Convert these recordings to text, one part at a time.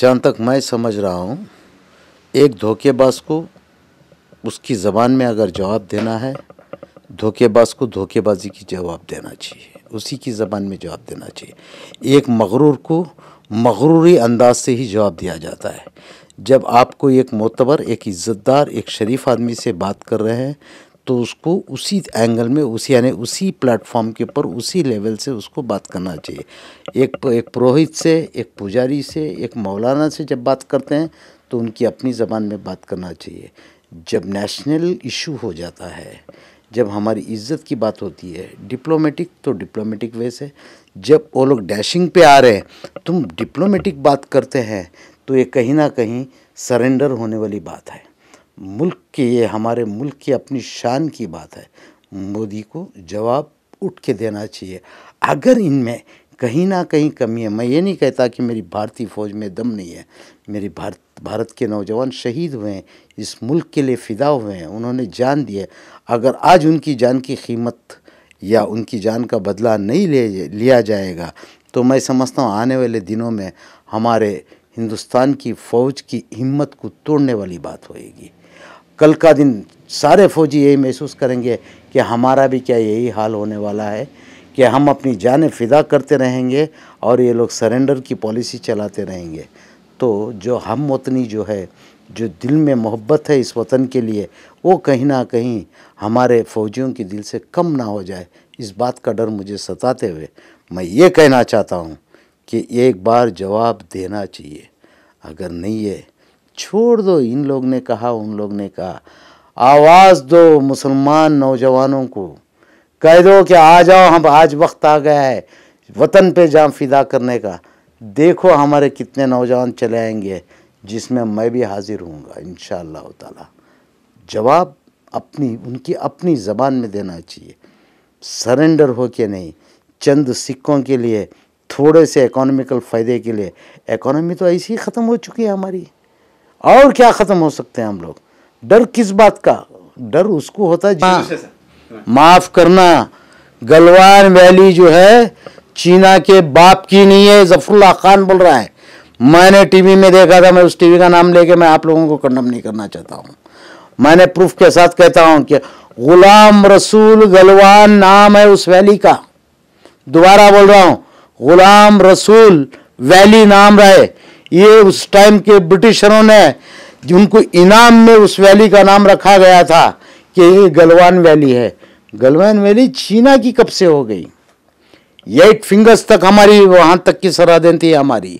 जहाँ तक मैं समझ रहा हूँ एक धोखेबाज को उसकी ज़बान में अगर जवाब देना है धोखेबाज को धोखेबाजी की जवाब देना चाहिए उसी की ज़बान में जवाब देना चाहिए एक मगरूर को मगरूरी अंदाज से ही जवाब दिया जाता है जब आप कोई एक मोतबर एक इज़्ज़तदार एक शरीफ आदमी से बात कर रहे हैं तो उसको उसी एंगल में उसी यानी उसी प्लेटफॉर्म के ऊपर उसी लेवल से उसको बात करना चाहिए एक एक पुरोहित से एक पुजारी से एक मौलाना से जब बात करते हैं तो उनकी अपनी ज़बान में बात करना चाहिए जब नेशनल इशू हो जाता है जब हमारी इज्जत की बात होती है डिप्लोमेटिक तो डिप्लोमेटिक वे से जब वो लोग डैशिंग पे आ रहे हैं तुम डिप्लोमेटिक बात करते हैं तो ये कहीं ना कहीं सरेंडर होने वाली बात है मुल्क के ये हमारे मुल्क की अपनी शान की बात है मोदी को जवाब उठ के देना चाहिए अगर इनमें कहीं ना कहीं कमी है मैं ये नहीं कहता कि मेरी भारतीय फ़ौज में दम नहीं है मेरी भारत भारत के नौजवान शहीद हुए हैं इस मुल्क के लिए फ़िदा हुए हैं उन्होंने जान दी है अगर आज उनकी जान की कीमत या उनकी जान का बदला नहीं ले लिया जाएगा तो मैं समझता हूँ आने वाले दिनों में हमारे हिंदुस्तान की फ़ौज की हिम्मत को तोड़ने वाली बात होएगी कल का दिन सारे फौजी यही महसूस करेंगे कि हमारा भी क्या यही हाल होने वाला है कि हम अपनी जान फिदा करते रहेंगे और ये लोग सरेंडर की पॉलिसी चलाते रहेंगे तो जो हम वतनी जो है जो दिल में मोहब्बत है इस वतन के लिए वो कहीं ना कहीं हमारे फौजियों के दिल से कम ना हो जाए इस बात का डर मुझे सताते हुए मैं ये कहना चाहता हूँ कि एक बार जवाब देना चाहिए अगर नहीं है छोड़ दो इन लोग ने कहा उन लोग ने कहा आवाज़ दो मुसलमान नौजवानों को कह दो कि आ जाओ हम आज वक्त आ गया है वतन पे जाम फिदा करने का देखो हमारे कितने नौजवान चले आएंगे जिसमें मैं भी हाजिर हूँगा इन ताला जवाब अपनी उनकी अपनी ज़बान में देना चाहिए सरेंडर हो के नहीं चंद सिक्कों के लिए थोड़े से इकोनॉमिकल फ़ायदे के लिए इकोनॉमी तो ऐसी ही ख़त्म हो चुकी है हमारी और क्या ख़त्म हो सकते हैं हम लोग डर किस बात का डर उसको होता है माफ़ करना गलवान वैली जो है चीना के बाप की नहीं है जफरुल्ला खान बोल रहा है मैंने टीवी में देखा था मैं उस टीवी का नाम लेके मैं आप लोगों को कंडम नहीं करना चाहता हूँ मैंने प्रूफ के साथ कहता हूँ कि गुलाम रसूल गलवान नाम है उस वैली का दोबारा बोल रहा हूँ गुलाम रसूल वैली नाम रहे ये उस टाइम के ब्रिटिशरों ने उनको इनाम में उस वैली का नाम रखा गया था कि ये गलवान वैली है गलवान वैली चीना की कब से हो गई एट फिंगर्स तक हमारी वहाँ तक की सरहदें थी हमारी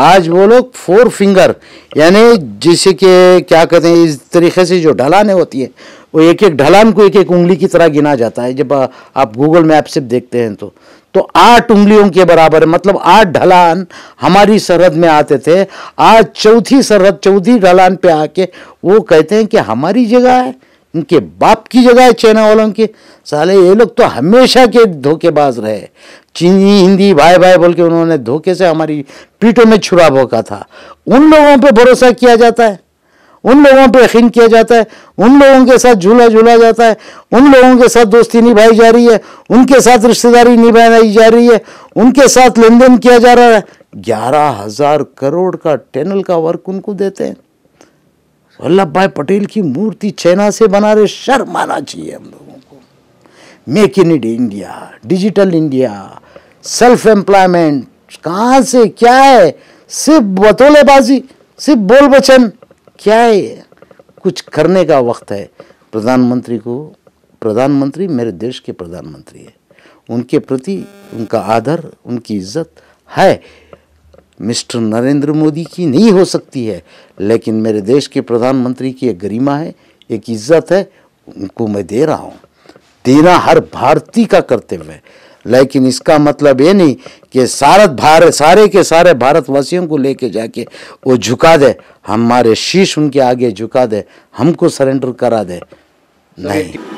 आज वो लोग फोर फिंगर यानी जिसे कि क्या कहते हैं इस तरीके से जो ढलाने होती है वो एक एक ढलान को एक एक उंगली की तरह गिना जाता है जब आप गूगल मैप से देखते हैं तो तो आठ उंगलियों के बराबर है मतलब आठ ढलान हमारी सरहद में आते थे आज चौथी सरहद चौथी ढलान पे आके वो कहते हैं कि हमारी जगह है इनके बाप की जगह है चाइना वालों की साले ये लोग तो हमेशा के धोखेबाज रहे चीनी हिंदी भाई भाई बोल के उन्होंने धोखे से हमारी पीठों में छुरा भोका था उन लोगों पे भरोसा किया जाता है उन लोगों पे यकीन किया जाता है उन लोगों के साथ झूला झूला जाता है उन लोगों के साथ दोस्ती निभाई जा रही है उनके साथ रिश्तेदारी निभाई जा रही है उनके साथ लेन देन किया जा रहा है ग्यारह हजार करोड़ का टेनल का वर्क उनको देते हैं वल्लभ भाई पटेल की मूर्ति चैना से बना रहे शर्म आना चाहिए हम लोगों को make in India digital India self employment कहाँ से क्या है सिर्फ बतौलेबाजी सिर्फ बोल वचन क्या है कुछ करने का वक्त है प्रधानमंत्री को प्रधानमंत्री मेरे देश के प्रधानमंत्री है उनके प्रति उनका आदर उनकी इज्जत है मिस्टर नरेंद्र मोदी की नहीं हो सकती है लेकिन मेरे देश के प्रधानमंत्री की एक गरिमा है एक इज्जत है उनको मैं दे रहा हूँ देना हर भारतीय का कर्तव्य है लेकिन इसका मतलब ये नहीं कि सारा भारत सारे के सारे भारतवासियों को लेके जाके वो झुका दे हमारे शीश उनके आगे झुका दे हमको सरेंडर करा दे नहीं